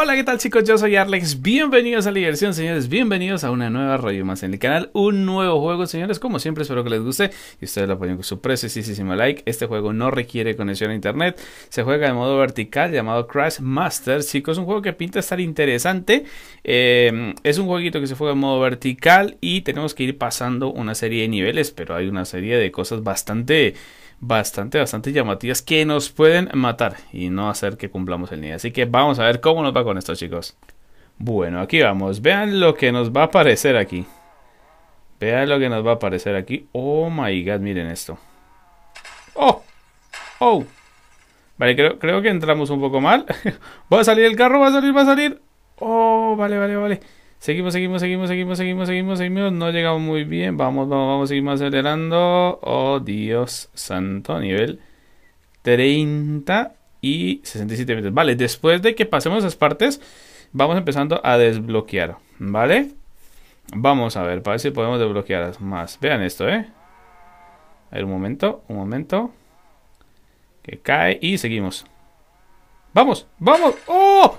Hola, ¿qué tal chicos? Yo soy Arlex, bienvenidos a la diversión, señores, bienvenidos a una nueva radio más en el canal, un nuevo juego, señores, como siempre espero que les guste y ustedes lo apoyen con su precisísimo like, este juego no requiere conexión a internet, se juega de modo vertical llamado Crash Master, chicos, un juego que pinta estar interesante, eh, es un jueguito que se juega en modo vertical y tenemos que ir pasando una serie de niveles, pero hay una serie de cosas bastante bastante, bastante llamativas que nos pueden matar y no hacer que cumplamos el nivel Así que vamos a ver cómo nos va con esto, chicos. Bueno, aquí vamos. Vean lo que nos va a aparecer aquí. Vean lo que nos va a aparecer aquí. Oh my god, miren esto. ¡Oh! ¡Oh! Vale, creo, creo que entramos un poco mal. va a salir el carro, va a salir, va a salir. ¡Oh! Vale, vale, vale. Seguimos, seguimos, seguimos, seguimos, seguimos, seguimos, seguimos. No llegamos muy bien. Vamos, vamos, vamos, seguimos acelerando. Oh, Dios santo. Nivel 30 y 67 metros. Vale, después de que pasemos esas partes, vamos empezando a desbloquear. ¿Vale? Vamos a ver, para ver si podemos desbloquear más. Vean esto, ¿eh? A ver, un momento, un momento. Que cae y seguimos. ¡Vamos! ¡Vamos! ¡Oh!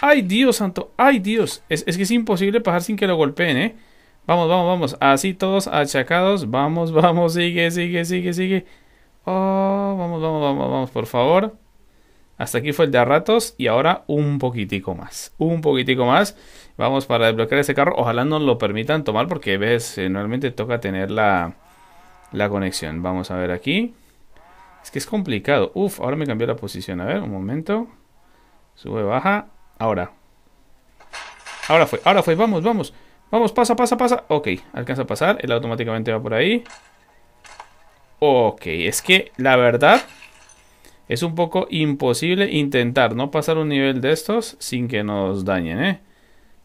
¡Ay, Dios santo! ¡Ay, Dios! Es, que es imposible pasar sin que lo golpeen, ¿eh? Vamos, vamos, vamos. Así todos achacados. Vamos, vamos, sigue, sigue, sigue, sigue. Oh, vamos, vamos, vamos, vamos, por favor. Hasta aquí fue el de a ratos y ahora un poquitico más. Un poquitico más. Vamos para desbloquear ese carro. Ojalá nos lo permitan tomar porque ves, normalmente toca tener la, la conexión. Vamos a ver aquí. Es que es complicado. Uf, ahora me cambió la posición. A ver, un momento. Sube, baja. Ahora. Ahora fue, ahora fue, vamos, vamos. Vamos, pasa, pasa, pasa. Ok, alcanza a pasar. Él automáticamente va por ahí. Ok, es que la verdad es un poco imposible intentar no pasar un nivel de estos sin que nos dañen, ¿eh?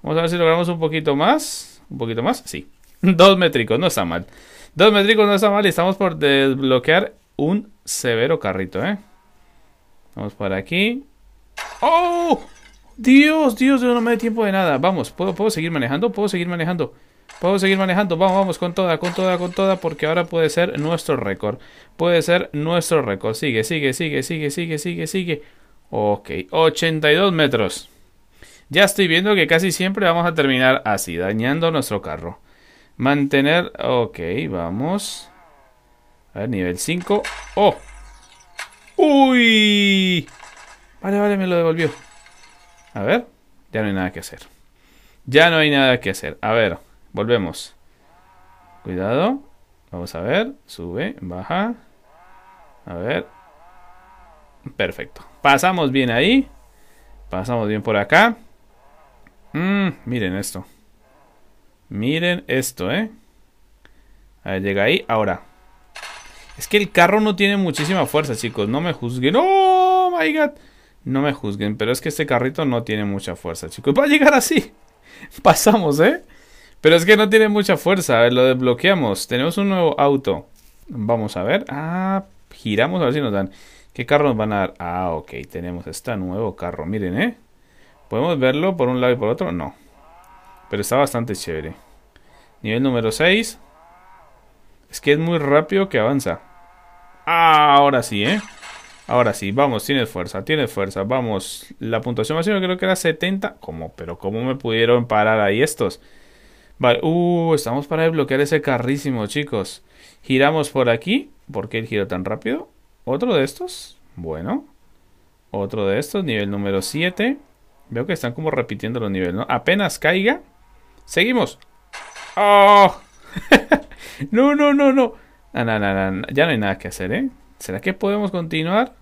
Vamos a ver si logramos un poquito más. Un poquito más, sí. Dos métricos, no está mal. Dos métricos no está mal y estamos por desbloquear un severo carrito, ¿eh? Vamos por aquí. ¡Oh! Dios, Dios, yo no me dé tiempo de nada. Vamos, ¿puedo, puedo seguir manejando, puedo seguir manejando. Puedo seguir manejando, vamos, vamos, con toda, con toda, con toda, porque ahora puede ser nuestro récord. Puede ser nuestro récord. Sigue, sigue, sigue, sigue, sigue, sigue, sigue. Ok, 82 metros. Ya estoy viendo que casi siempre vamos a terminar así, dañando nuestro carro. Mantener, ok, vamos. A ver, nivel 5. ¡Oh! ¡Uy! Vale, vale, me lo devolvió. A ver, ya no hay nada que hacer. Ya no hay nada que hacer. A ver, volvemos. Cuidado. Vamos a ver. Sube, baja. A ver. Perfecto. Pasamos bien ahí. Pasamos bien por acá. Mm, miren esto. Miren esto, ¿eh? A ver, llega ahí. Ahora. Es que el carro no tiene muchísima fuerza, chicos. No me juzguen. ¡Oh, my God! No me juzguen, pero es que este carrito no tiene mucha fuerza, chicos. Va a llegar así. Pasamos, ¿eh? Pero es que no tiene mucha fuerza. A ver, lo desbloqueamos. Tenemos un nuevo auto. Vamos a ver. Ah, giramos a ver si nos dan. ¿Qué carro nos van a dar? Ah, ok. Tenemos este nuevo carro. Miren, ¿eh? ¿Podemos verlo por un lado y por otro? No. Pero está bastante chévere. Nivel número 6. Es que es muy rápido que avanza. Ah, ahora sí, ¿eh? Ahora sí, vamos, tienes fuerza, tiene fuerza, vamos. La puntuación máxima creo que era 70. ¿Cómo? ¿Pero cómo me pudieron parar ahí estos? Vale, uh, estamos para desbloquear ese carrísimo, chicos. Giramos por aquí. ¿Por qué el giro tan rápido? Otro de estos. Bueno. Otro de estos, nivel número 7. Veo que están como repitiendo los niveles, ¿no? Apenas caiga. Seguimos. ¡Oh! no, no, no, no. Ah, no, no, no, no. Ya no hay nada que hacer, ¿eh? ¿Será que podemos continuar?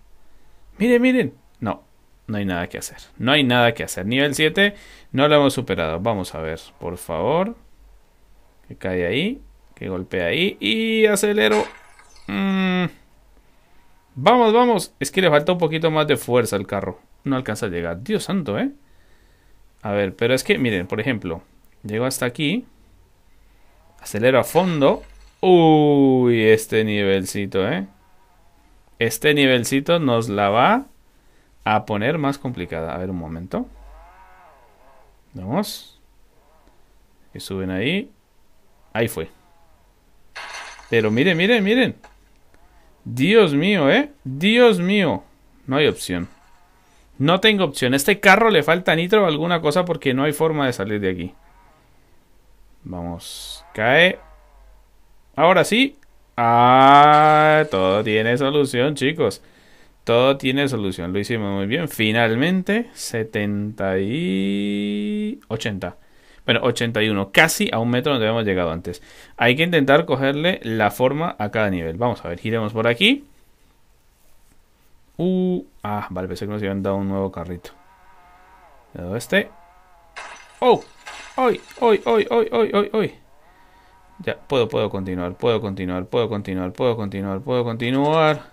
Miren, miren. No, no hay nada que hacer. No hay nada que hacer. Nivel 7 no lo hemos superado. Vamos a ver, por favor. Que cae ahí. Que golpea ahí. Y acelero. Mm. Vamos, vamos. Es que le falta un poquito más de fuerza al carro. No alcanza a llegar. Dios santo, ¿eh? A ver, pero es que, miren, por ejemplo. Llego hasta aquí. Acelero a fondo. Uy, este nivelcito, ¿eh? Este nivelcito nos la va a poner más complicada. A ver un momento. Vamos. Y suben ahí. Ahí fue. Pero miren, miren, miren. Dios mío, ¿eh? Dios mío. No hay opción. No tengo opción. A este carro le falta nitro o alguna cosa porque no hay forma de salir de aquí. Vamos. Cae. Ahora sí. Ah, todo tiene solución, chicos. Todo tiene solución. Lo hicimos muy bien. Finalmente, 70 y 80. Bueno, 81. Casi a un metro donde habíamos llegado antes. Hay que intentar cogerle la forma a cada nivel. Vamos a ver, giremos por aquí. Uh, ah, vale, pensé que nos habían dado un nuevo carrito. este. ¡Oh! oh, oh, oh, oh, oh, oh. Ya, puedo, puedo continuar, puedo continuar, puedo continuar, puedo continuar, puedo continuar.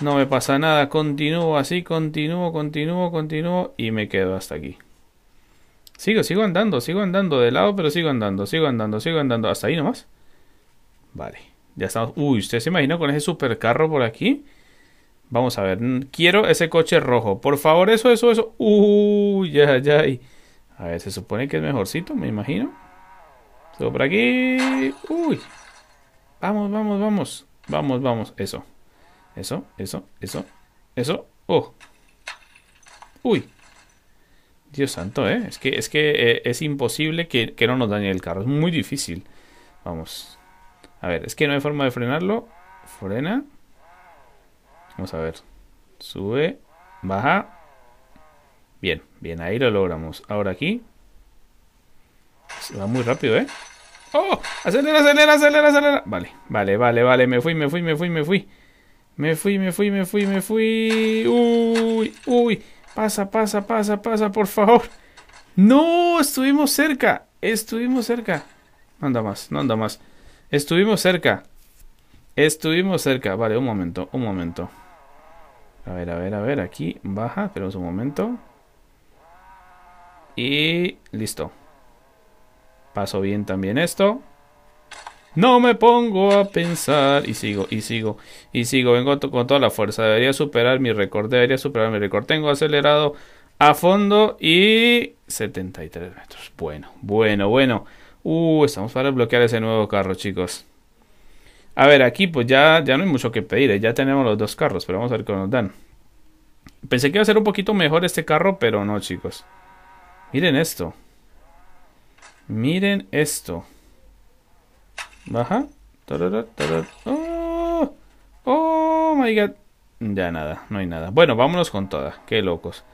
No me pasa nada, continúo así, continúo, continúo, continúo y me quedo hasta aquí. Sigo, sigo andando, sigo andando de lado, pero sigo andando, sigo andando, sigo andando. Hasta ahí nomás. Vale, ya estamos. Uy, ¿usted se imagina con ese supercarro por aquí? Vamos a ver, quiero ese coche rojo. Por favor, eso, eso, eso. Uy, ya, ya. A ver, se supone que es mejorcito, me imagino por aquí. Uy. Vamos, vamos, vamos. Vamos, vamos. Eso. Eso, eso, eso. Eso. Oh. Uy. Dios santo, ¿eh? Es que es, que, eh, es imposible que, que, no nos dañe el carro. Es muy difícil. Vamos. A ver, es que no hay forma de frenarlo. Frena. Vamos a ver. Sube. Baja. Bien, bien, ahí lo logramos. Ahora aquí. Se va muy rápido, ¿eh? ¡Oh! ¡Acelera, acelera, acelera, acelera! Vale, vale, vale, vale. Me fui, me fui, me fui, me fui. Me fui, me fui, me fui, me fui. ¡Uy! ¡Uy! Pasa, pasa, pasa, pasa, por favor. ¡No! Estuvimos cerca. Estuvimos cerca. No anda más, no anda más. Estuvimos cerca. Estuvimos cerca. Vale, un momento, un momento. A ver, a ver, a ver. Aquí baja. Esperemos un momento. Y listo. Paso bien también esto. No me pongo a pensar. Y sigo, y sigo, y sigo. Vengo con toda la fuerza. Debería superar mi récord. Debería superar mi récord. Tengo acelerado a fondo y 73 metros. Bueno, bueno, bueno. Uh, estamos para bloquear ese nuevo carro, chicos. A ver, aquí pues ya, ya no hay mucho que pedir. ¿eh? Ya tenemos los dos carros, pero vamos a ver qué nos dan. Pensé que iba a ser un poquito mejor este carro, pero no, chicos. Miren esto. Miren esto. Baja. Oh, oh my god. Ya nada, no hay nada. Bueno, vámonos con toda. Qué locos.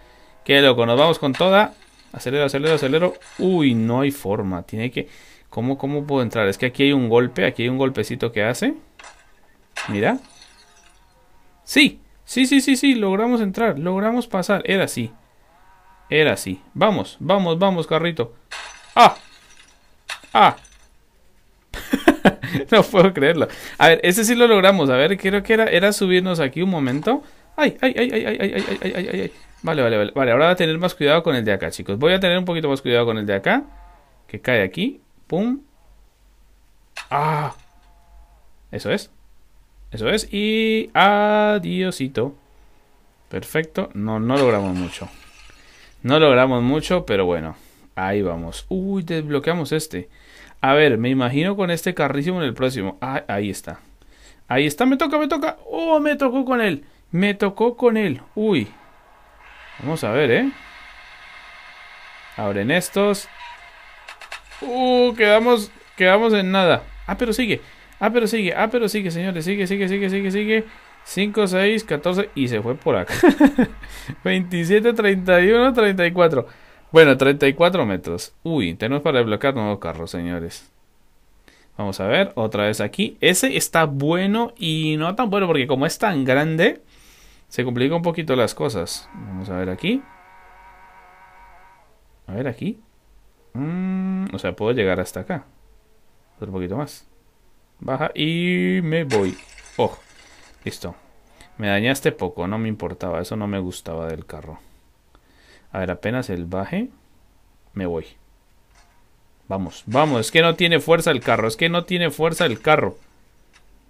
Qué loco, nos vamos con toda. Acelero, acelero, acelero. Uy, no hay forma. Tiene que... ¿Cómo, ¿Cómo puedo entrar? Es que aquí hay un golpe, aquí hay un golpecito que hace. Mira. Sí, sí, sí, sí, sí, logramos entrar, logramos pasar. Era así. Era así. Vamos, vamos, vamos, carrito. ¡Ah! Ah. no puedo creerlo. A ver, ese sí lo logramos. A ver, creo que era, era subirnos aquí un momento. Ay, ay, ay, ay, ay, ay, ay, ay, ay, Vale, vale, vale. Vale, ahora voy a tener más cuidado con el de acá, chicos. Voy a tener un poquito más cuidado con el de acá. Que cae aquí. Pum. Ah. Eso es. Eso es. Y adiosito. Perfecto. No, no logramos mucho. No logramos mucho, pero bueno. Ahí vamos. Uy, desbloqueamos este. A ver, me imagino con este carrísimo en el próximo. Ah, ahí está. Ahí está, me toca, me toca. Oh, me tocó con él. Me tocó con él. Uy. Vamos a ver, ¿eh? Abren estos. Uh, quedamos, quedamos en nada. Ah, pero sigue. Ah, pero sigue. Ah, pero sigue, señores. Sigue, sigue, sigue, sigue, sigue. 5, 6, 14. Y se fue por acá. 27, 31, 34. Bueno, 34 metros. Uy, tenemos para desbloquear nuevo carro, señores. Vamos a ver, otra vez aquí. Ese está bueno y no tan bueno porque como es tan grande, se complica un poquito las cosas. Vamos a ver aquí. A ver aquí. Mm, o sea, puedo llegar hasta acá. Un poquito más. Baja y me voy. Oh, listo. Me dañaste poco, no me importaba. Eso no me gustaba del carro. A ver, apenas el baje, me voy. Vamos, vamos, es que no tiene fuerza el carro, es que no tiene fuerza el carro.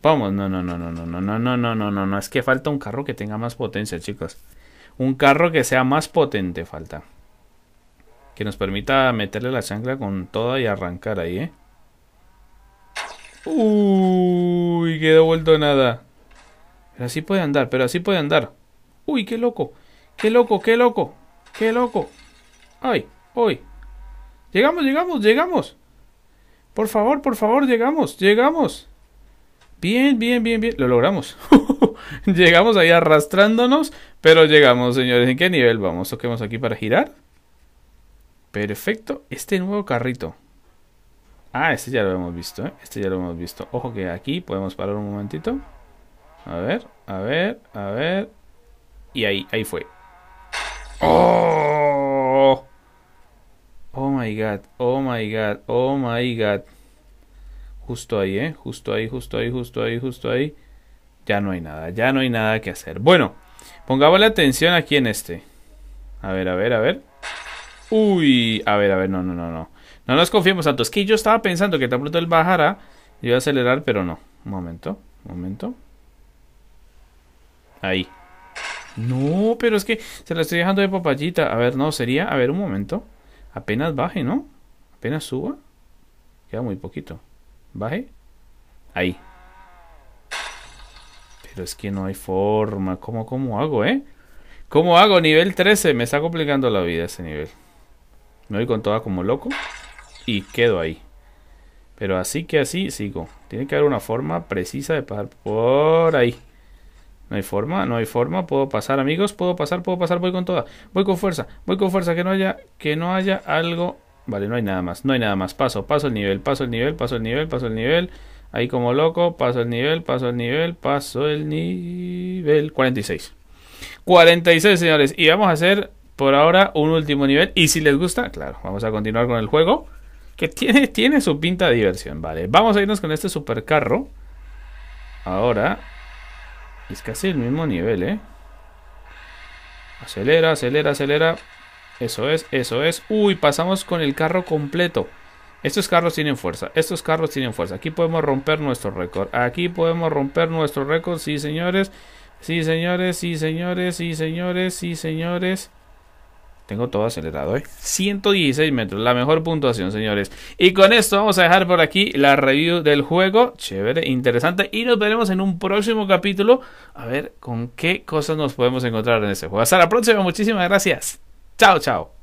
Vamos, no, no, no, no, no, no, no, no, no, no, no, no, es que falta un carro que tenga más potencia, chicos. Un carro que sea más potente falta. Que nos permita meterle la chancla con toda y arrancar ahí, ¿eh? Uy, quedó vuelto nada. Pero así puede andar, pero así puede andar. Uy, qué loco, qué loco, qué loco. ¡Qué loco! ¡Ay! ¡Ay! ¡Llegamos, llegamos, llegamos! Por favor, por favor, llegamos, llegamos. Bien, bien, bien, bien. Lo logramos. llegamos ahí arrastrándonos, pero llegamos, señores. ¿En qué nivel vamos? Toquemos aquí para girar. Perfecto. Este nuevo carrito. Ah, este ya lo hemos visto, ¿eh? Este ya lo hemos visto. Ojo que aquí podemos parar un momentito. A ver, a ver, a ver. Y ahí, ahí fue. Oh, oh my god, oh my god, oh my god. Justo ahí, ¿eh? Justo ahí, justo ahí, justo ahí, justo ahí. Ya no hay nada, ya no hay nada que hacer. Bueno, pongamos la atención aquí en este. A ver, a ver, a ver. Uy, a ver, a ver, no, no, no, no. No nos confiemos tanto. Es que yo estaba pensando que tan pronto él bajará, Yo iba a acelerar, pero no. Un momento, un momento. Ahí. No, pero es que se la estoy dejando de papayita. A ver, no, sería, a ver, un momento. Apenas baje, ¿no? Apenas suba. Queda muy poquito. Baje. Ahí. Pero es que no hay forma. ¿Cómo, cómo hago, eh? ¿Cómo hago? Nivel 13. Me está complicando la vida ese nivel. Me voy con toda como loco. Y quedo ahí. Pero así que así sigo. Tiene que haber una forma precisa de pasar por ahí. No hay forma, no hay forma. Puedo pasar, amigos, puedo pasar, puedo pasar, voy con toda. Voy con fuerza, voy con fuerza, que no haya, que no haya algo. Vale, no hay nada más, no hay nada más. Paso, paso el nivel, paso el nivel, paso el nivel, paso el nivel. Ahí como loco, paso el nivel, paso el nivel, paso el nivel. 46. 46, señores. Y vamos a hacer por ahora un último nivel. Y si les gusta, claro, vamos a continuar con el juego. Que tiene, tiene su pinta de diversión, vale. Vamos a irnos con este supercarro. Ahora es casi el mismo nivel, ¿eh? Acelera, acelera, acelera. Eso es, eso es. Uy, pasamos con el carro completo. Estos carros tienen fuerza. Estos carros tienen fuerza. Aquí podemos romper nuestro récord. Aquí podemos romper nuestro récord. Sí, señores. Sí, señores. Sí, señores. Sí, señores. Sí, señores. Tengo todo acelerado, ¿eh? 116 metros, la mejor puntuación, señores. Y con esto vamos a dejar por aquí la review del juego. Chévere, interesante. Y nos veremos en un próximo capítulo. A ver con qué cosas nos podemos encontrar en ese juego. Hasta la próxima, muchísimas gracias. Chao, chao.